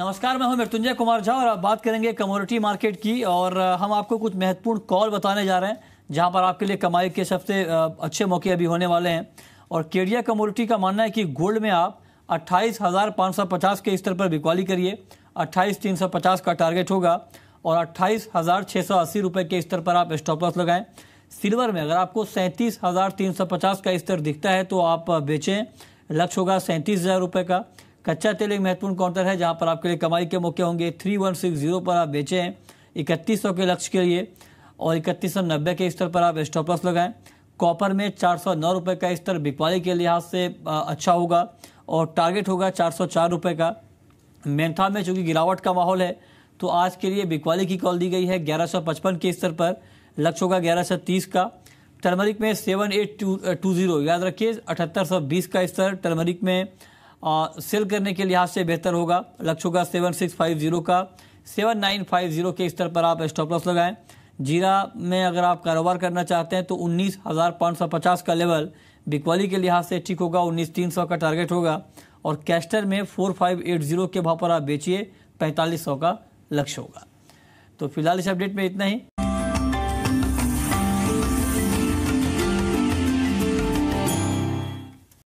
नमस्कार मैं हूं मृत्युंजय कुमार झा और आप बात करेंगे कमोडिटी मार्केट की और हम आपको कुछ महत्वपूर्ण कॉल बताने जा रहे हैं जहां पर आपके लिए कमाई के सबसे अच्छे मौके अभी होने वाले हैं और केडिया कमोडिटी का मानना है कि गोल्ड में आप अट्ठाईस के स्तर पर बिकवाली करिए अट्ठाईस का टारगेट होगा और अट्ठाईस रुपए के स्तर पर आप स्टॉप लॉस लगाएं सिल्वर में अगर आपको सैंतीस का स्तर दिखता है तो आप बेचें लक्ष्य होगा सैंतीस हज़ार रुपये का कच्चा तेल एक महत्वपूर्ण काउंटर है जहाँ पर आपके लिए कमाई के मौके होंगे थ्री वन सिक्स जीरो पर आप बेचे हैं इकतीस सौ के लक्ष्य के लिए और इकतीस सौ नब्बे के स्तर पर आप स्टॉपलस लगाएं कॉपर में चार सौ नौ रुपये का स्तर बिकवाली के लिहाज से अच्छा होगा और टारगेट होगा चार सौ चार रुपये का मेन्था में चूंकि गिरावट का माहौल है तो आज के लिए बिकवाली की कॉल दी गई है ग्यारह सौ पचपन के स्तर पर लक्ष्य होगा ग्यारह सौ तीस का टर्मरिक में seven eight two two zero याद रखिए अठहत्तर सौ बीस का स्तर टर्मरिक में सेल करने के लिहाज से बेहतर होगा लक्ष्य होगा सेवन सिक्स फाइव ज़ीरो का सेवन नाइन फाइव ज़ीरो के स्तर पर आप स्टॉप लॉस लगाएं जीरा में अगर आप कारोबार करना चाहते हैं तो उन्नीस हज़ार पाँच सौ पचास का लेवल बिकवाली के लिहाज से ठीक होगा उन्नीस तीन सौ का टारगेट होगा और कैस्टर में फोर फाइव एट ज़ीरो के भाव पर आप बेचिए पैंतालीस सौ का लक्ष्य होगा तो फिलहाल इस अपडेट में इतना ही